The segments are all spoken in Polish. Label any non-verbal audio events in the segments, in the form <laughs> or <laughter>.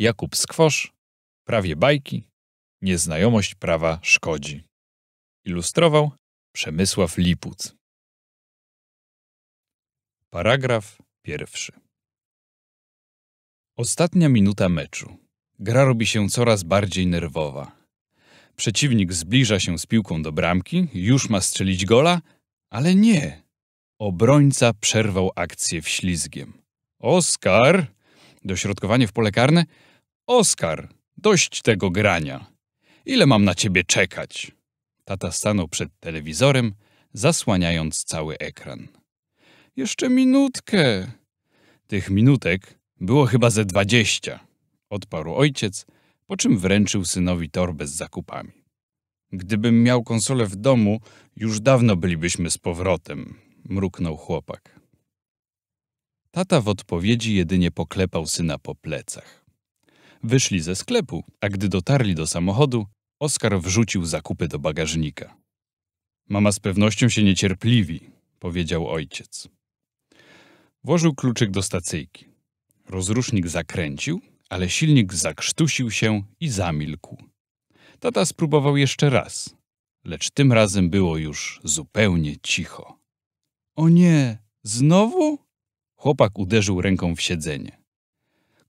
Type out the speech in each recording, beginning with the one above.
Jakub Skwosz, Prawie bajki, Nieznajomość prawa szkodzi. Ilustrował Przemysław Lipuc. Paragraf pierwszy. Ostatnia minuta meczu. Gra robi się coraz bardziej nerwowa. Przeciwnik zbliża się z piłką do bramki, już ma strzelić gola, ale nie. Obrońca przerwał akcję wślizgiem. Oskar! Dośrodkowanie w pole karne – Oskar, dość tego grania. Ile mam na ciebie czekać? Tata stanął przed telewizorem, zasłaniając cały ekran. Jeszcze minutkę. Tych minutek było chyba ze dwadzieścia, odparł ojciec, po czym wręczył synowi torbę z zakupami. Gdybym miał konsolę w domu, już dawno bylibyśmy z powrotem, mruknął chłopak. Tata w odpowiedzi jedynie poklepał syna po plecach. Wyszli ze sklepu, a gdy dotarli do samochodu, Oskar wrzucił zakupy do bagażnika. Mama z pewnością się niecierpliwi, powiedział ojciec. Włożył kluczyk do stacyjki. Rozrusznik zakręcił, ale silnik zakrztusił się i zamilkł. Tata spróbował jeszcze raz, lecz tym razem było już zupełnie cicho. O nie, znowu? Chłopak uderzył ręką w siedzenie.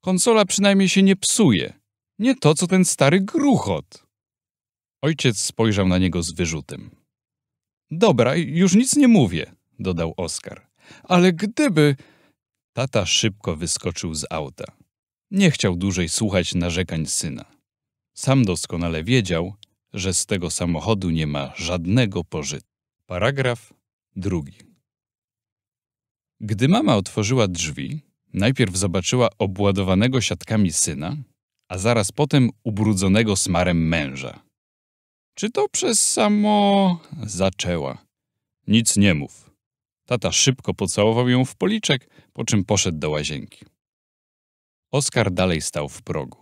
Konsola przynajmniej się nie psuje. Nie to, co ten stary gruchot. Ojciec spojrzał na niego z wyrzutem. Dobra, już nic nie mówię, dodał Oskar. Ale gdyby... Tata szybko wyskoczył z auta. Nie chciał dłużej słuchać narzekań syna. Sam doskonale wiedział, że z tego samochodu nie ma żadnego pożytku. Paragraf drugi. Gdy mama otworzyła drzwi, Najpierw zobaczyła obładowanego siatkami syna, a zaraz potem ubrudzonego smarem męża. Czy to przez samo... zaczęła. Nic nie mów. Tata szybko pocałował ją w policzek, po czym poszedł do łazienki. Oskar dalej stał w progu.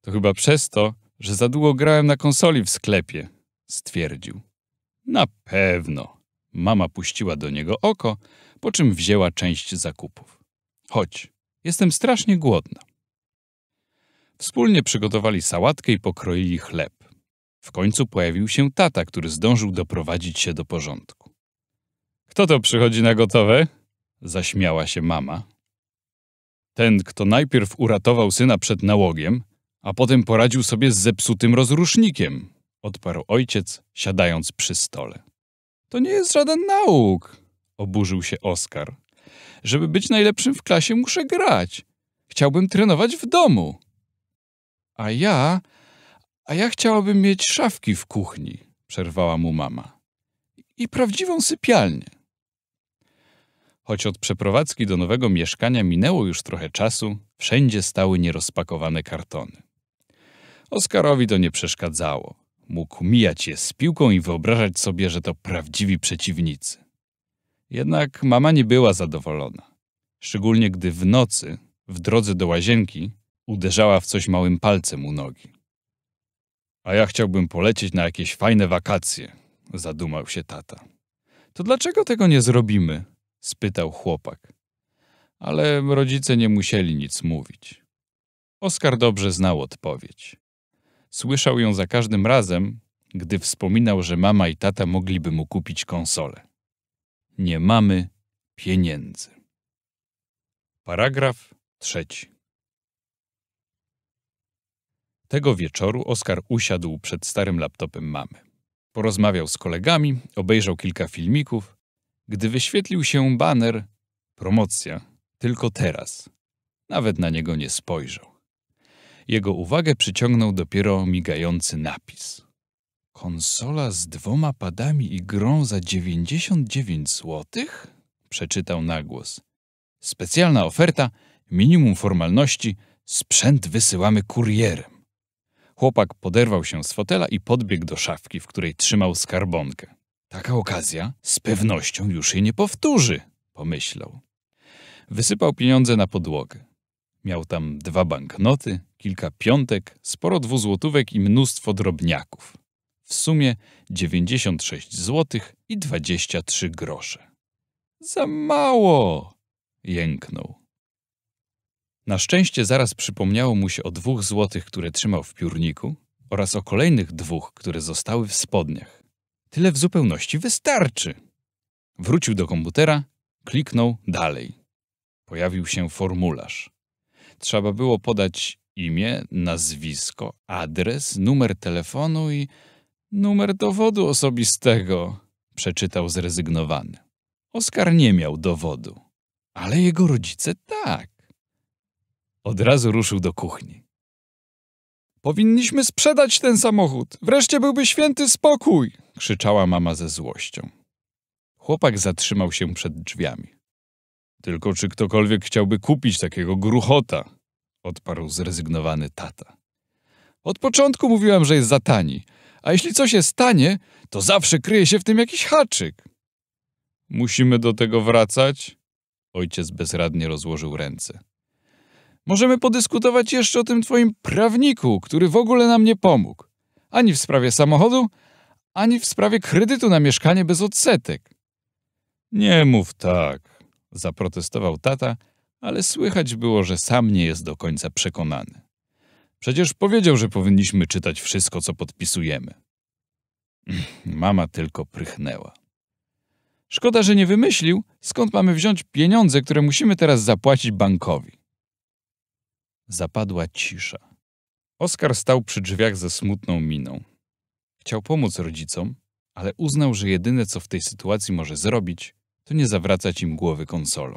To chyba przez to, że za długo grałem na konsoli w sklepie, stwierdził. Na pewno. Mama puściła do niego oko, po czym wzięła część zakupów. Chodź, jestem strasznie głodna. Wspólnie przygotowali sałatkę i pokroili chleb. W końcu pojawił się tata, który zdążył doprowadzić się do porządku. Kto to przychodzi na gotowe? Zaśmiała się mama. Ten, kto najpierw uratował syna przed nałogiem, a potem poradził sobie z zepsutym rozrusznikiem, odparł ojciec, siadając przy stole. To nie jest żaden nauk, oburzył się Oskar. Żeby być najlepszym w klasie, muszę grać. Chciałbym trenować w domu. A ja, a ja chciałabym mieć szafki w kuchni, przerwała mu mama. I prawdziwą sypialnię. Choć od przeprowadzki do nowego mieszkania minęło już trochę czasu, wszędzie stały nierozpakowane kartony. Oskarowi to nie przeszkadzało. Mógł mijać je z piłką i wyobrażać sobie, że to prawdziwi przeciwnicy. Jednak mama nie była zadowolona. Szczególnie gdy w nocy, w drodze do łazienki, uderzała w coś małym palcem u nogi. A ja chciałbym polecieć na jakieś fajne wakacje, zadumał się tata. To dlaczego tego nie zrobimy? spytał chłopak. Ale rodzice nie musieli nic mówić. Oskar dobrze znał odpowiedź. Słyszał ją za każdym razem, gdy wspominał, że mama i tata mogliby mu kupić konsolę nie mamy pieniędzy. Paragraf trzeci. Tego wieczoru Oskar usiadł przed starym laptopem mamy. Porozmawiał z kolegami, obejrzał kilka filmików, gdy wyświetlił się baner Promocja, tylko teraz. Nawet na niego nie spojrzał. Jego uwagę przyciągnął dopiero migający napis. Konsola z dwoma padami i grą za 99 zł? Przeczytał na głos. Specjalna oferta, minimum formalności, sprzęt wysyłamy kurierem. Chłopak poderwał się z fotela i podbiegł do szafki, w której trzymał skarbonkę. Taka okazja z pewnością już jej nie powtórzy, pomyślał. Wysypał pieniądze na podłogę. Miał tam dwa banknoty, kilka piątek, sporo dwuzłotówek i mnóstwo drobniaków w sumie 96 zł i 23 grosze. Za mało! jęknął. Na szczęście zaraz przypomniało mu się o dwóch złotych, które trzymał w piórniku oraz o kolejnych dwóch, które zostały w spodniach. Tyle w zupełności wystarczy. Wrócił do komputera, kliknął dalej. Pojawił się formularz. Trzeba było podać imię, nazwisko, adres, numer telefonu i Numer dowodu osobistego, przeczytał zrezygnowany. Oskar nie miał dowodu, ale jego rodzice tak. Od razu ruszył do kuchni. Powinniśmy sprzedać ten samochód. Wreszcie byłby święty spokój! krzyczała mama ze złością. Chłopak zatrzymał się przed drzwiami. Tylko czy ktokolwiek chciałby kupić takiego gruchota? odparł zrezygnowany tata. Od początku mówiłem, że jest za tani. A jeśli coś się stanie, to zawsze kryje się w tym jakiś haczyk. Musimy do tego wracać? Ojciec bezradnie rozłożył ręce. Możemy podyskutować jeszcze o tym twoim prawniku, który w ogóle nam nie pomógł. Ani w sprawie samochodu, ani w sprawie kredytu na mieszkanie bez odsetek. Nie mów tak, zaprotestował tata, ale słychać było, że sam nie jest do końca przekonany. Przecież powiedział, że powinniśmy czytać wszystko, co podpisujemy. <laughs> Mama tylko prychnęła. Szkoda, że nie wymyślił, skąd mamy wziąć pieniądze, które musimy teraz zapłacić bankowi. Zapadła cisza. Oskar stał przy drzwiach ze smutną miną. Chciał pomóc rodzicom, ale uznał, że jedyne co w tej sytuacji może zrobić, to nie zawracać im głowy konsolą.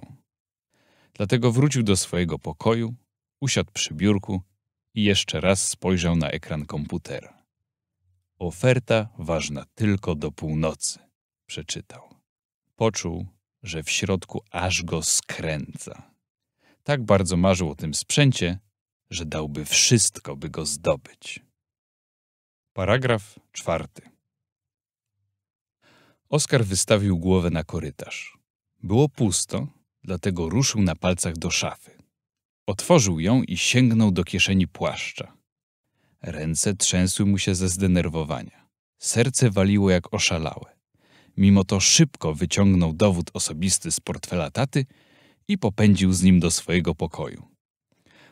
Dlatego wrócił do swojego pokoju, usiadł przy biurku i jeszcze raz spojrzał na ekran komputera. Oferta ważna tylko do północy, przeczytał. Poczuł, że w środku aż go skręca. Tak bardzo marzył o tym sprzęcie, że dałby wszystko, by go zdobyć. Paragraf czwarty. Oskar wystawił głowę na korytarz. Było pusto, dlatego ruszył na palcach do szafy. Otworzył ją i sięgnął do kieszeni płaszcza. Ręce trzęsły mu się ze zdenerwowania. Serce waliło jak oszalałe. Mimo to szybko wyciągnął dowód osobisty z portfela taty i popędził z nim do swojego pokoju.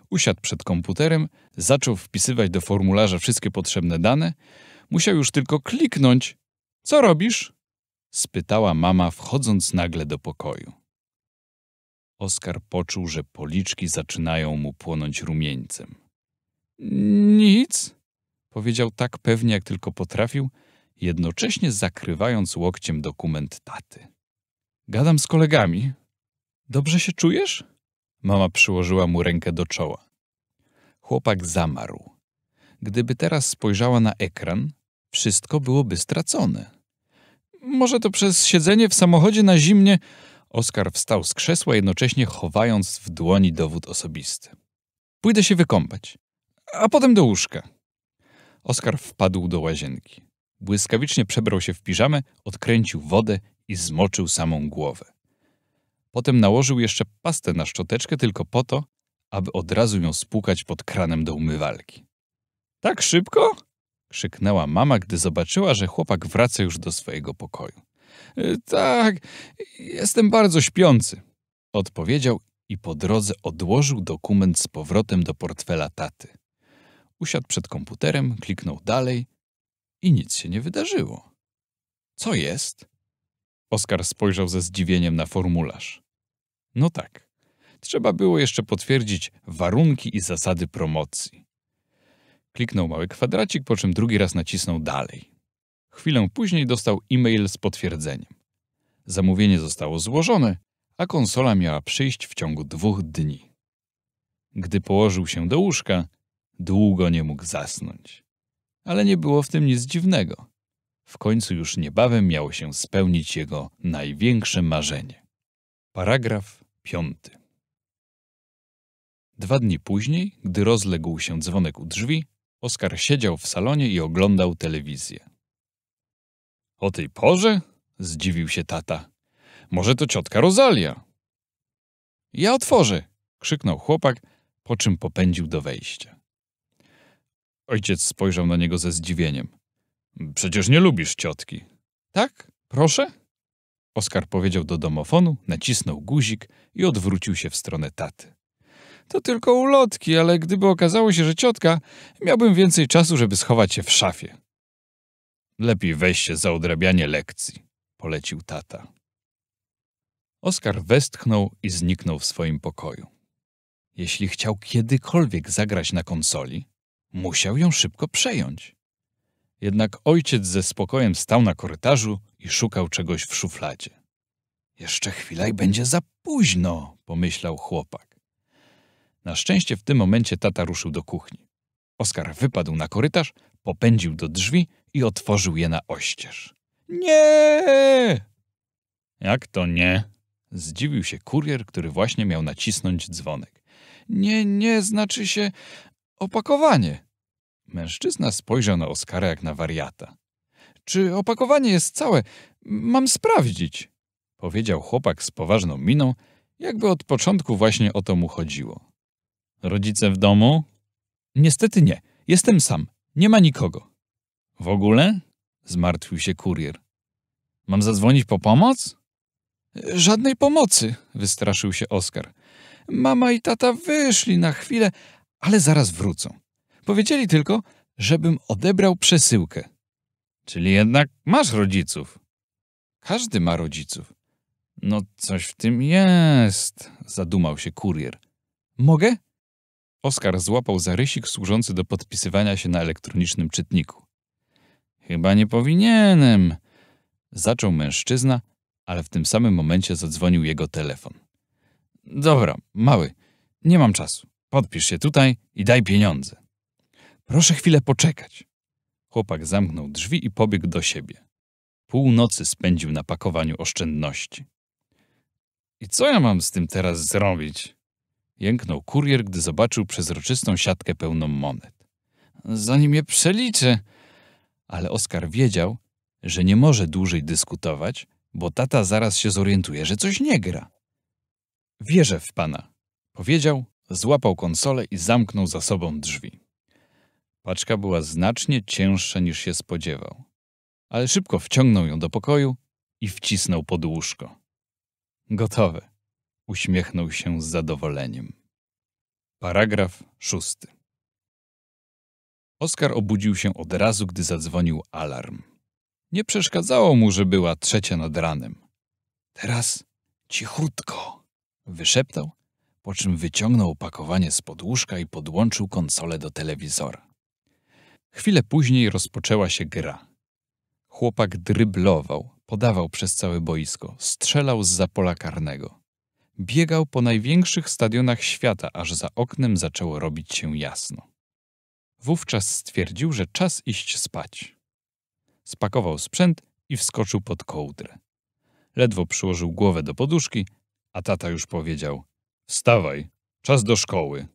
Usiadł przed komputerem, zaczął wpisywać do formularza wszystkie potrzebne dane. Musiał już tylko kliknąć. Co robisz? spytała mama, wchodząc nagle do pokoju. Oskar poczuł, że policzki zaczynają mu płonąć rumieńcem. Nic, powiedział tak pewnie, jak tylko potrafił, jednocześnie zakrywając łokciem dokument taty. Gadam z kolegami. Dobrze się czujesz? Mama przyłożyła mu rękę do czoła. Chłopak zamarł. Gdyby teraz spojrzała na ekran, wszystko byłoby stracone. Może to przez siedzenie w samochodzie na zimnie Oskar wstał z krzesła, jednocześnie chowając w dłoni dowód osobisty. Pójdę się wykąpać, a potem do łóżka. Oskar wpadł do łazienki. Błyskawicznie przebrał się w piżamę, odkręcił wodę i zmoczył samą głowę. Potem nałożył jeszcze pastę na szczoteczkę tylko po to, aby od razu ją spłukać pod kranem do umywalki. Tak szybko? krzyknęła mama, gdy zobaczyła, że chłopak wraca już do swojego pokoju. Y, tak, jestem bardzo śpiący, odpowiedział i po drodze odłożył dokument z powrotem do portfela taty. Usiadł przed komputerem, kliknął dalej i nic się nie wydarzyło. Co jest? Oskar spojrzał ze zdziwieniem na formularz. No tak, trzeba było jeszcze potwierdzić warunki i zasady promocji. Kliknął mały kwadracik, po czym drugi raz nacisnął dalej. Chwilę później dostał e-mail z potwierdzeniem. Zamówienie zostało złożone, a konsola miała przyjść w ciągu dwóch dni. Gdy położył się do łóżka, długo nie mógł zasnąć. Ale nie było w tym nic dziwnego. W końcu już niebawem miało się spełnić jego największe marzenie. Paragraf piąty. Dwa dni później, gdy rozległ się dzwonek u drzwi, Oskar siedział w salonie i oglądał telewizję. O tej porze? Zdziwił się tata. Może to ciotka Rozalia? Ja otworzę! Krzyknął chłopak, po czym popędził do wejścia. Ojciec spojrzał na niego ze zdziwieniem. Przecież nie lubisz ciotki. Tak? Proszę? Oskar powiedział do domofonu, nacisnął guzik i odwrócił się w stronę taty. To tylko ulotki, ale gdyby okazało się, że ciotka, miałbym więcej czasu, żeby schować się w szafie. Lepiej weź się za odrabianie lekcji, polecił tata. Oskar westchnął i zniknął w swoim pokoju. Jeśli chciał kiedykolwiek zagrać na konsoli, musiał ją szybko przejąć. Jednak ojciec ze spokojem stał na korytarzu i szukał czegoś w szufladzie. Jeszcze chwila i będzie za późno, pomyślał chłopak. Na szczęście w tym momencie tata ruszył do kuchni. Oskar wypadł na korytarz, popędził do drzwi i otworzył je na oścież. Nie! Jak to nie? Zdziwił się kurier, który właśnie miał nacisnąć dzwonek. Nie, nie, znaczy się opakowanie. Mężczyzna spojrzał na Oskara jak na wariata. Czy opakowanie jest całe? Mam sprawdzić, powiedział chłopak z poważną miną, jakby od początku właśnie o to mu chodziło. Rodzice w domu? Niestety nie. Jestem sam. Nie ma nikogo. W ogóle? Zmartwił się kurier. Mam zadzwonić po pomoc? Żadnej pomocy, wystraszył się Oskar. Mama i tata wyszli na chwilę, ale zaraz wrócą. Powiedzieli tylko, żebym odebrał przesyłkę. Czyli jednak masz rodziców. Każdy ma rodziców. No coś w tym jest, zadumał się kurier. Mogę? Oskar złapał za rysik służący do podpisywania się na elektronicznym czytniku. Chyba nie powinienem. Zaczął mężczyzna, ale w tym samym momencie zadzwonił jego telefon. Dobra, mały, nie mam czasu. Podpisz się tutaj i daj pieniądze. Proszę chwilę poczekać. Chłopak zamknął drzwi i pobiegł do siebie. Północy spędził na pakowaniu oszczędności. I co ja mam z tym teraz zrobić? Jęknął kurier, gdy zobaczył przezroczystą siatkę pełną monet. Zanim je przeliczę, ale Oskar wiedział, że nie może dłużej dyskutować, bo tata zaraz się zorientuje, że coś nie gra. Wierzę w pana, powiedział, złapał konsolę i zamknął za sobą drzwi. Paczka była znacznie cięższa niż się spodziewał, ale szybko wciągnął ją do pokoju i wcisnął pod łóżko. Gotowe, uśmiechnął się z zadowoleniem. Paragraf szósty. Oskar obudził się od razu, gdy zadzwonił alarm. Nie przeszkadzało mu, że była trzecia nad ranem. Teraz cichutko, wyszeptał, po czym wyciągnął opakowanie z podłóżka i podłączył konsolę do telewizora. Chwilę później rozpoczęła się gra. Chłopak dryblował, podawał przez całe boisko, strzelał z za pola karnego. Biegał po największych stadionach świata, aż za oknem zaczęło robić się jasno. Wówczas stwierdził, że czas iść spać. Spakował sprzęt i wskoczył pod kołdrę. Ledwo przyłożył głowę do poduszki, a tata już powiedział: Wstawaj, czas do szkoły.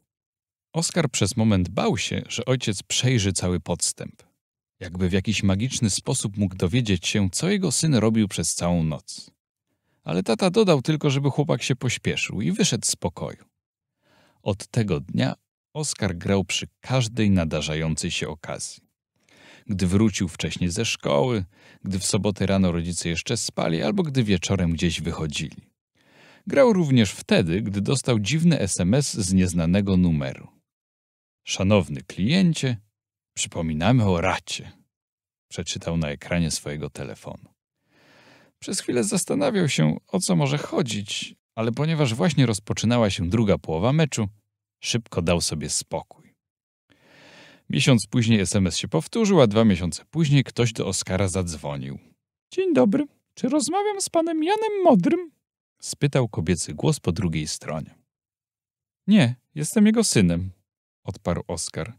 Oskar przez moment bał się, że ojciec przejrzy cały podstęp. Jakby w jakiś magiczny sposób mógł dowiedzieć się, co jego syn robił przez całą noc. Ale tata dodał tylko, żeby chłopak się pośpieszył i wyszedł z pokoju. Od tego dnia Oskar grał przy każdej nadarzającej się okazji. Gdy wrócił wcześniej ze szkoły, gdy w sobotę rano rodzice jeszcze spali, albo gdy wieczorem gdzieś wychodzili. Grał również wtedy, gdy dostał dziwny SMS z nieznanego numeru. Szanowny kliencie, przypominamy o racie. Przeczytał na ekranie swojego telefonu. Przez chwilę zastanawiał się, o co może chodzić, ale ponieważ właśnie rozpoczynała się druga połowa meczu, Szybko dał sobie spokój. Miesiąc później SMS się powtórzył, a dwa miesiące później ktoś do Oskara zadzwonił. Dzień dobry, czy rozmawiam z panem Janem Modrym? spytał kobiecy głos po drugiej stronie. Nie, jestem jego synem, odparł Oskar.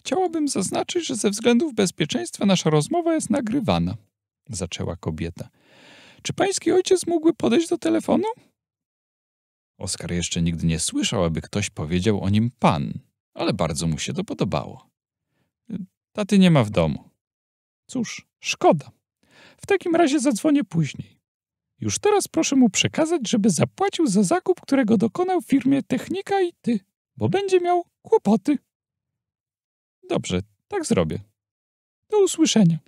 Chciałabym zaznaczyć, że ze względów bezpieczeństwa nasza rozmowa jest nagrywana, zaczęła kobieta. Czy pański ojciec mógłby podejść do telefonu? Oskar jeszcze nigdy nie słyszał, aby ktoś powiedział o nim pan, ale bardzo mu się to podobało. Taty nie ma w domu. Cóż, szkoda. W takim razie zadzwonię później. Już teraz proszę mu przekazać, żeby zapłacił za zakup, którego dokonał firmie Technika i ty, bo będzie miał kłopoty. Dobrze, tak zrobię. Do usłyszenia.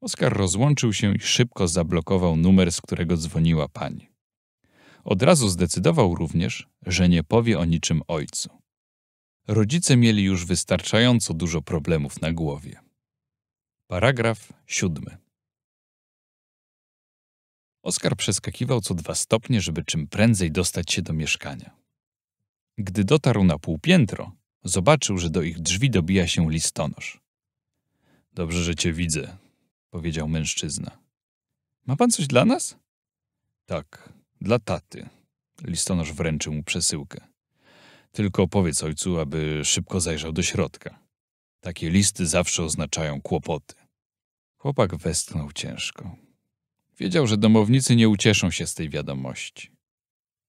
Oskar rozłączył się i szybko zablokował numer, z którego dzwoniła pani. Od razu zdecydował również, że nie powie o niczym ojcu. Rodzice mieli już wystarczająco dużo problemów na głowie. Paragraf siódmy. Oskar przeskakiwał co dwa stopnie, żeby czym prędzej dostać się do mieszkania. Gdy dotarł na półpiętro, zobaczył, że do ich drzwi dobija się listonosz. Dobrze, że cię widzę, powiedział mężczyzna. Ma pan coś dla nas? Tak, dla taty. Listonosz wręczył mu przesyłkę. Tylko powiedz ojcu, aby szybko zajrzał do środka. Takie listy zawsze oznaczają kłopoty. Chłopak westchnął ciężko. Wiedział, że domownicy nie ucieszą się z tej wiadomości.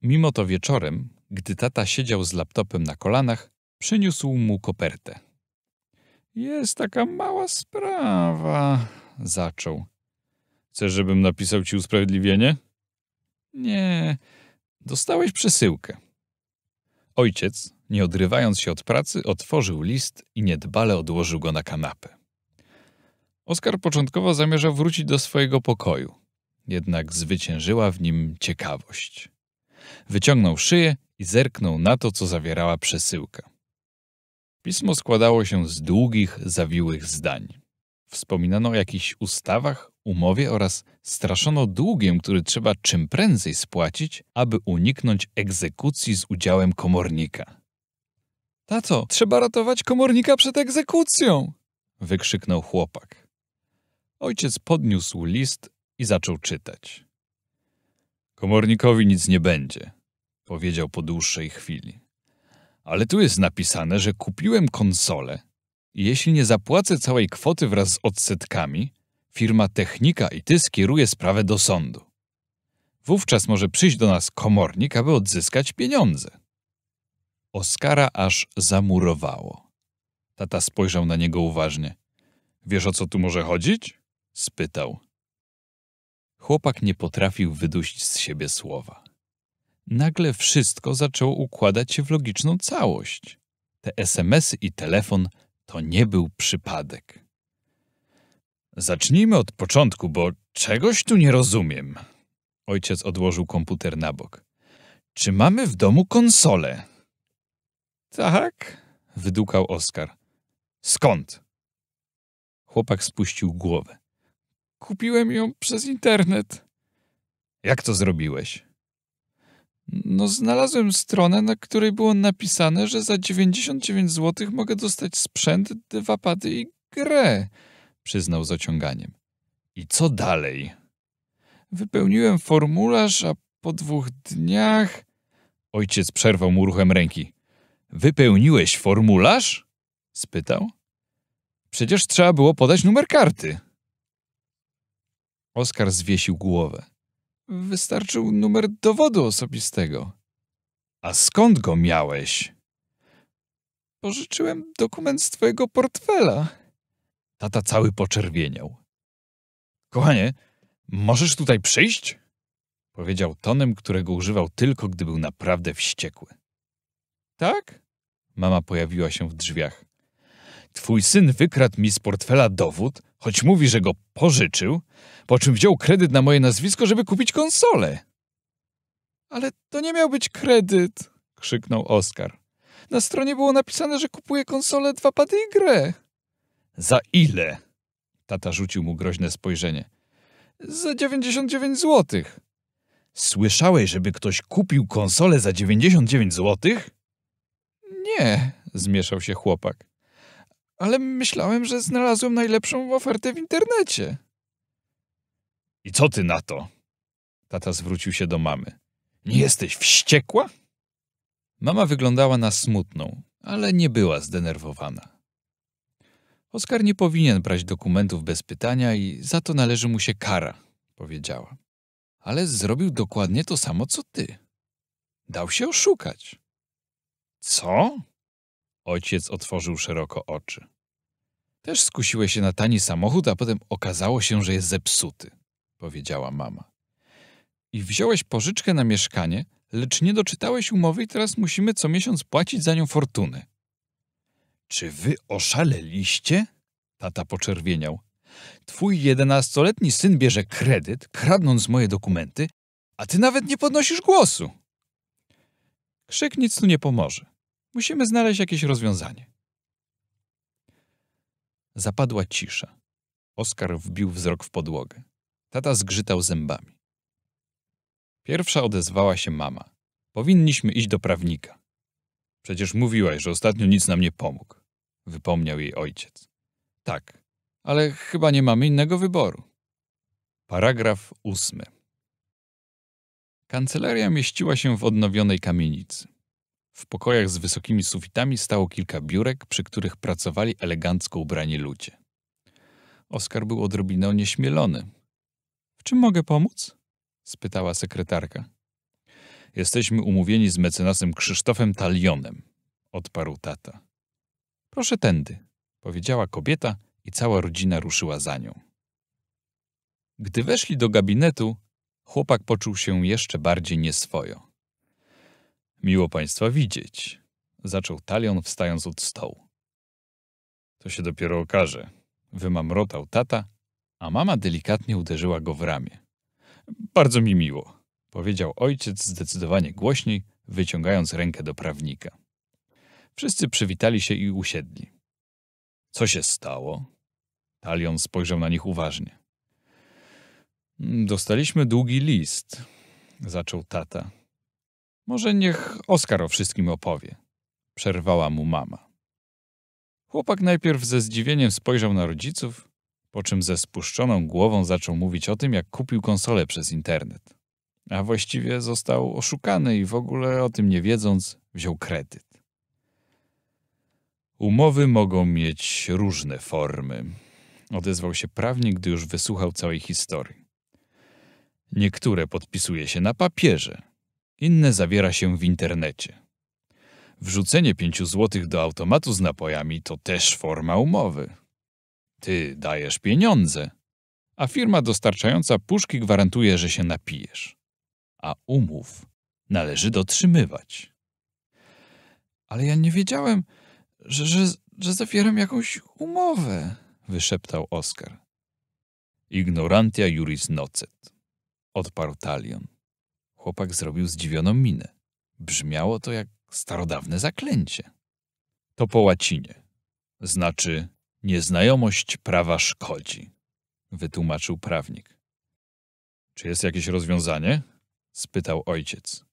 Mimo to wieczorem, gdy tata siedział z laptopem na kolanach, przyniósł mu kopertę. Jest taka mała sprawa, zaczął. Chcesz, żebym napisał ci usprawiedliwienie? Nie, dostałeś przesyłkę. Ojciec, nie odrywając się od pracy, otworzył list i niedbale odłożył go na kanapę. Oskar początkowo zamierzał wrócić do swojego pokoju, jednak zwyciężyła w nim ciekawość. Wyciągnął szyję i zerknął na to, co zawierała przesyłka. Pismo składało się z długich, zawiłych zdań. Wspominano o jakichś ustawach, umowie oraz straszono długiem, który trzeba czym prędzej spłacić, aby uniknąć egzekucji z udziałem komornika. Tato, trzeba ratować komornika przed egzekucją! wykrzyknął chłopak. Ojciec podniósł list i zaczął czytać. Komornikowi nic nie będzie, powiedział po dłuższej chwili. Ale tu jest napisane, że kupiłem konsolę i jeśli nie zapłacę całej kwoty wraz z odsetkami, firma Technika i ty skieruje sprawę do sądu. Wówczas może przyjść do nas komornik, aby odzyskać pieniądze. Oskara aż zamurowało. Tata spojrzał na niego uważnie. Wiesz o co tu może chodzić? spytał. Chłopak nie potrafił wydusić z siebie słowa. Nagle wszystko zaczęło układać się w logiczną całość. Te SMS-y i telefon to nie był przypadek. Zacznijmy od początku, bo czegoś tu nie rozumiem. Ojciec odłożył komputer na bok. Czy mamy w domu konsolę? Tak, wydukał Oskar. Skąd? Chłopak spuścił głowę. Kupiłem ją przez internet. Jak to zrobiłeś? No, znalazłem stronę, na której było napisane, że za 99 zł mogę dostać sprzęt, dwa pady i grę przyznał z ociąganiem. I co dalej? Wypełniłem formularz, a po dwóch dniach... Ojciec przerwał mu ruchem ręki. Wypełniłeś formularz? spytał. Przecież trzeba było podać numer karty. Oskar zwiesił głowę. Wystarczył numer dowodu osobistego. A skąd go miałeś? Pożyczyłem dokument z twojego portfela. Tata cały poczerwieniał. Kochanie, możesz tutaj przyjść? Powiedział tonem, którego używał tylko, gdy był naprawdę wściekły. Tak? Mama pojawiła się w drzwiach. Twój syn wykradł mi z portfela dowód, choć mówi, że go pożyczył, po czym wziął kredyt na moje nazwisko, żeby kupić konsolę. Ale to nie miał być kredyt, krzyknął Oskar. Na stronie było napisane, że kupuje konsolę dwa pady i grę. Za ile? Tata rzucił mu groźne spojrzenie. Za 99 złotych. Słyszałeś, żeby ktoś kupił konsolę za 99 złotych? Nie, zmieszał się chłopak. Ale myślałem, że znalazłem najlepszą ofertę w internecie. I co ty na to? Tata zwrócił się do mamy. Nie jesteś wściekła? Mama wyglądała na smutną, ale nie była zdenerwowana. Oskar nie powinien brać dokumentów bez pytania i za to należy mu się kara, powiedziała. Ale zrobił dokładnie to samo co ty. Dał się oszukać. Co? Ojciec otworzył szeroko oczy. Też skusiłeś się na tani samochód, a potem okazało się, że jest zepsuty, powiedziała mama. I wziąłeś pożyczkę na mieszkanie, lecz nie doczytałeś umowy i teraz musimy co miesiąc płacić za nią fortunę. Czy wy oszaleliście? Tata poczerwieniał. Twój jedenastoletni syn bierze kredyt, kradnąc moje dokumenty, a ty nawet nie podnosisz głosu. Krzyk nic tu nie pomoże. Musimy znaleźć jakieś rozwiązanie. Zapadła cisza. Oskar wbił wzrok w podłogę. Tata zgrzytał zębami. Pierwsza odezwała się mama. Powinniśmy iść do prawnika. Przecież mówiłaś, że ostatnio nic nam nie pomógł wypomniał jej ojciec. Tak, ale chyba nie mamy innego wyboru. Paragraf ósmy. Kancelaria mieściła się w odnowionej kamienicy. W pokojach z wysokimi sufitami stało kilka biurek, przy których pracowali elegancko ubrani ludzie. Oskar był odrobinę nieśmielony. W czym mogę pomóc? spytała sekretarka. Jesteśmy umówieni z mecenasem Krzysztofem Talionem, odparł tata. Proszę tędy, powiedziała kobieta i cała rodzina ruszyła za nią. Gdy weszli do gabinetu, chłopak poczuł się jeszcze bardziej nieswojo. Miło państwa widzieć, zaczął talion wstając od stołu. To się dopiero okaże, wymamrotał tata, a mama delikatnie uderzyła go w ramię. Bardzo mi miło, powiedział ojciec zdecydowanie głośniej, wyciągając rękę do prawnika. Wszyscy przywitali się i usiedli. Co się stało? Talion spojrzał na nich uważnie. Mm, dostaliśmy długi list, zaczął tata. Może niech Oskar o wszystkim opowie, przerwała mu mama. Chłopak najpierw ze zdziwieniem spojrzał na rodziców, po czym ze spuszczoną głową zaczął mówić o tym, jak kupił konsolę przez internet. A właściwie został oszukany i w ogóle o tym nie wiedząc wziął kredyt. Umowy mogą mieć różne formy, odezwał się prawnik, gdy już wysłuchał całej historii. Niektóre podpisuje się na papierze, inne zawiera się w internecie. Wrzucenie pięciu złotych do automatu z napojami to też forma umowy. Ty dajesz pieniądze, a firma dostarczająca puszki gwarantuje, że się napijesz. A umów należy dotrzymywać. Ale ja nie wiedziałem, że, że, że zawieram jakąś umowę, wyszeptał Oskar. Ignorantia juris nocet, odparł Talion. Chłopak zrobił zdziwioną minę. Brzmiało to jak starodawne zaklęcie. To po łacinie. Znaczy, nieznajomość prawa szkodzi, wytłumaczył prawnik. Czy jest jakieś rozwiązanie? spytał ojciec.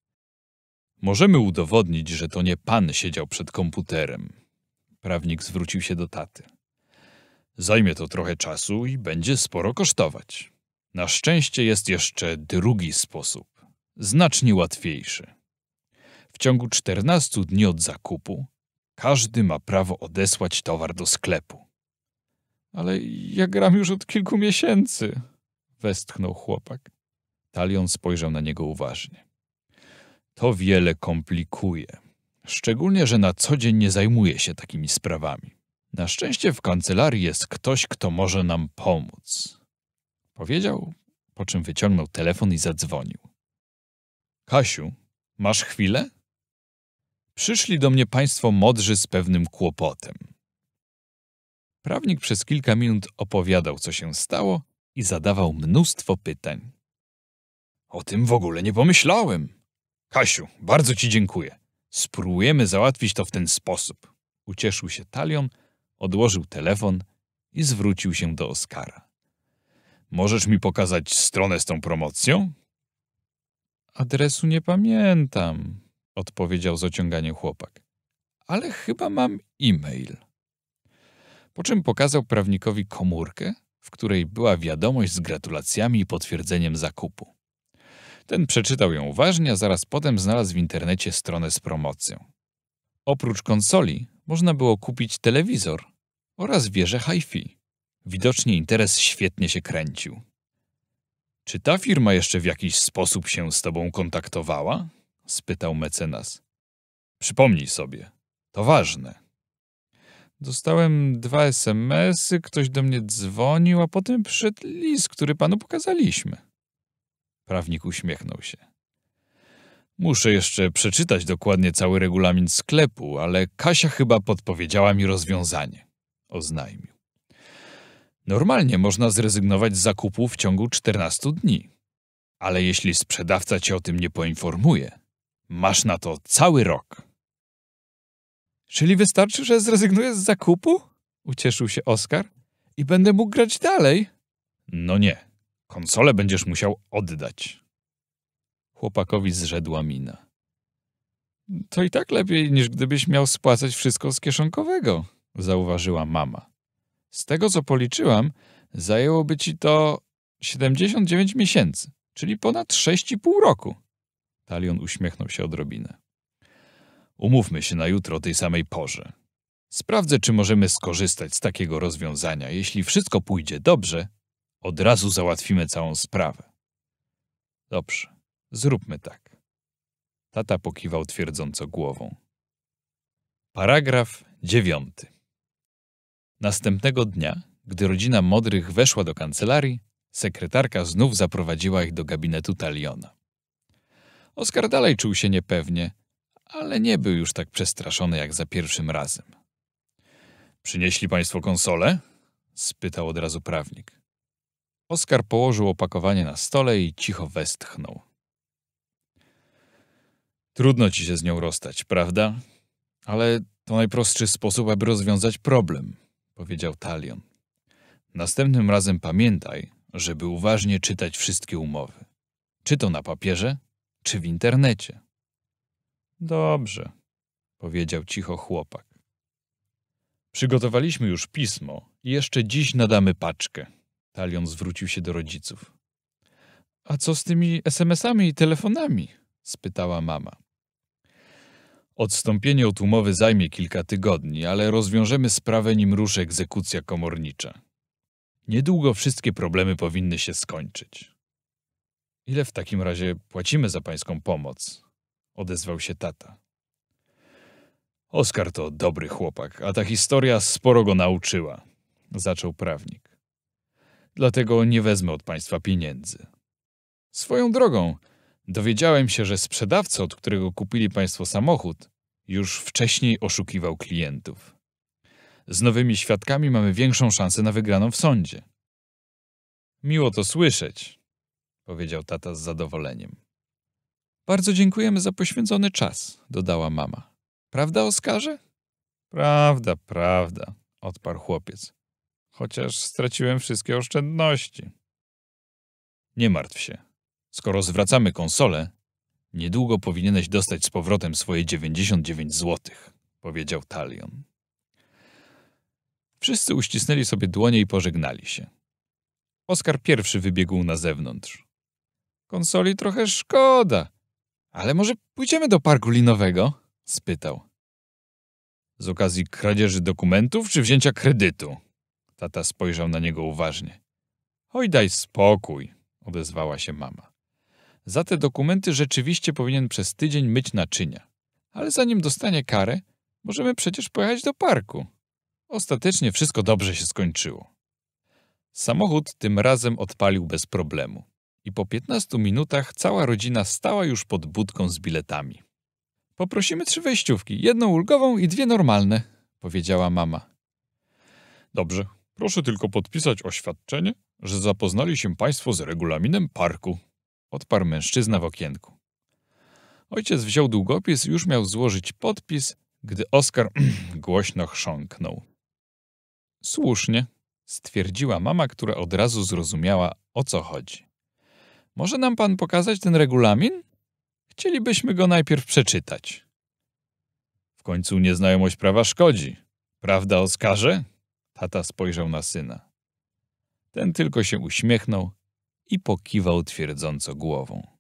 Możemy udowodnić, że to nie pan siedział przed komputerem, Prawnik zwrócił się do taty. Zajmie to trochę czasu i będzie sporo kosztować. Na szczęście jest jeszcze drugi sposób, znacznie łatwiejszy. W ciągu 14 dni od zakupu każdy ma prawo odesłać towar do sklepu. Ale ja gram już od kilku miesięcy, westchnął chłopak. Talion spojrzał na niego uważnie. To wiele komplikuje. Szczególnie, że na co dzień nie zajmuje się takimi sprawami. Na szczęście w kancelarii jest ktoś, kto może nam pomóc. Powiedział, po czym wyciągnął telefon i zadzwonił. Kasiu, masz chwilę? Przyszli do mnie państwo modrzy z pewnym kłopotem. Prawnik przez kilka minut opowiadał, co się stało i zadawał mnóstwo pytań. O tym w ogóle nie pomyślałem. Kasiu, bardzo ci dziękuję. Spróbujemy załatwić to w ten sposób. Ucieszył się talion, odłożył telefon i zwrócił się do Oskara. Możesz mi pokazać stronę z tą promocją? Adresu nie pamiętam, odpowiedział z ociąganiem chłopak. Ale chyba mam e-mail. Po czym pokazał prawnikowi komórkę, w której była wiadomość z gratulacjami i potwierdzeniem zakupu. Ten przeczytał ją uważnie, a zaraz potem znalazł w internecie stronę z promocją. Oprócz konsoli można było kupić telewizor oraz wieżę hi-fi. Widocznie interes świetnie się kręcił. Czy ta firma jeszcze w jakiś sposób się z tobą kontaktowała? spytał mecenas. Przypomnij sobie, to ważne. Dostałem dwa SMS-y, ktoś do mnie dzwonił, a potem przyszedł list, który panu pokazaliśmy. Prawnik uśmiechnął się. Muszę jeszcze przeczytać dokładnie cały regulamin sklepu, ale Kasia chyba podpowiedziała mi rozwiązanie, oznajmił. Normalnie można zrezygnować z zakupu w ciągu 14 dni, ale jeśli sprzedawca cię o tym nie poinformuje, masz na to cały rok. Czyli wystarczy, że zrezygnuję z zakupu? Ucieszył się Oskar. I będę mógł grać dalej? No nie. Konsolę będziesz musiał oddać. Chłopakowi zrzedła mina. To i tak lepiej, niż gdybyś miał spłacać wszystko z kieszonkowego, zauważyła mama. Z tego, co policzyłam, zajęłoby ci to 79 miesięcy, czyli ponad 6,5 roku. Talion uśmiechnął się odrobinę. Umówmy się na jutro o tej samej porze. Sprawdzę, czy możemy skorzystać z takiego rozwiązania. Jeśli wszystko pójdzie dobrze, od razu załatwimy całą sprawę. Dobrze, zróbmy tak. Tata pokiwał twierdząco głową. Paragraf dziewiąty. Następnego dnia, gdy rodzina Modrych weszła do kancelarii, sekretarka znów zaprowadziła ich do gabinetu Taliona. Oskar dalej czuł się niepewnie, ale nie był już tak przestraszony jak za pierwszym razem. Przynieśli państwo konsole? spytał od razu prawnik. Oskar położył opakowanie na stole i cicho westchnął. Trudno ci się z nią rozstać, prawda? Ale to najprostszy sposób, aby rozwiązać problem, powiedział Talion. Następnym razem pamiętaj, żeby uważnie czytać wszystkie umowy. Czy to na papierze, czy w internecie. Dobrze, powiedział cicho chłopak. Przygotowaliśmy już pismo i jeszcze dziś nadamy paczkę. Talion zwrócił się do rodziców. A co z tymi SMS-ami i telefonami? spytała mama. Odstąpienie od umowy zajmie kilka tygodni, ale rozwiążemy sprawę, nim ruszy egzekucja komornicza. Niedługo wszystkie problemy powinny się skończyć. Ile w takim razie płacimy za pańską pomoc? odezwał się tata. Oskar to dobry chłopak, a ta historia sporo go nauczyła, zaczął prawnik dlatego nie wezmę od państwa pieniędzy. Swoją drogą, dowiedziałem się, że sprzedawca, od którego kupili państwo samochód, już wcześniej oszukiwał klientów. Z nowymi świadkami mamy większą szansę na wygraną w sądzie. Miło to słyszeć, powiedział tata z zadowoleniem. Bardzo dziękujemy za poświęcony czas, dodała mama. Prawda, Oskarze? Prawda, prawda, odparł chłopiec chociaż straciłem wszystkie oszczędności. Nie martw się. Skoro zwracamy konsolę, niedługo powinieneś dostać z powrotem swoje 99 złotych, powiedział Talion. Wszyscy uścisnęli sobie dłonie i pożegnali się. Oskar pierwszy wybiegł na zewnątrz. Konsoli trochę szkoda, ale może pójdziemy do parku linowego? spytał. Z okazji kradzieży dokumentów czy wzięcia kredytu? Tata spojrzał na niego uważnie. Oj, daj spokój, odezwała się mama. Za te dokumenty rzeczywiście powinien przez tydzień myć naczynia. Ale zanim dostanie karę, możemy przecież pojechać do parku. Ostatecznie wszystko dobrze się skończyło. Samochód tym razem odpalił bez problemu. I po 15 minutach cała rodzina stała już pod budką z biletami. Poprosimy trzy wejściówki, jedną ulgową i dwie normalne, powiedziała mama. Dobrze, Proszę tylko podpisać oświadczenie, że zapoznali się Państwo z regulaminem parku, odparł mężczyzna w okienku. Ojciec wziął długopis i już miał złożyć podpis, gdy Oskar <clears throat> głośno chrząknął. Słusznie, stwierdziła mama, która od razu zrozumiała, o co chodzi. Może nam pan pokazać ten regulamin? Chcielibyśmy go najpierw przeczytać. W końcu nieznajomość prawa szkodzi. Prawda, Oskarze? Tata spojrzał na syna. Ten tylko się uśmiechnął i pokiwał twierdząco głową.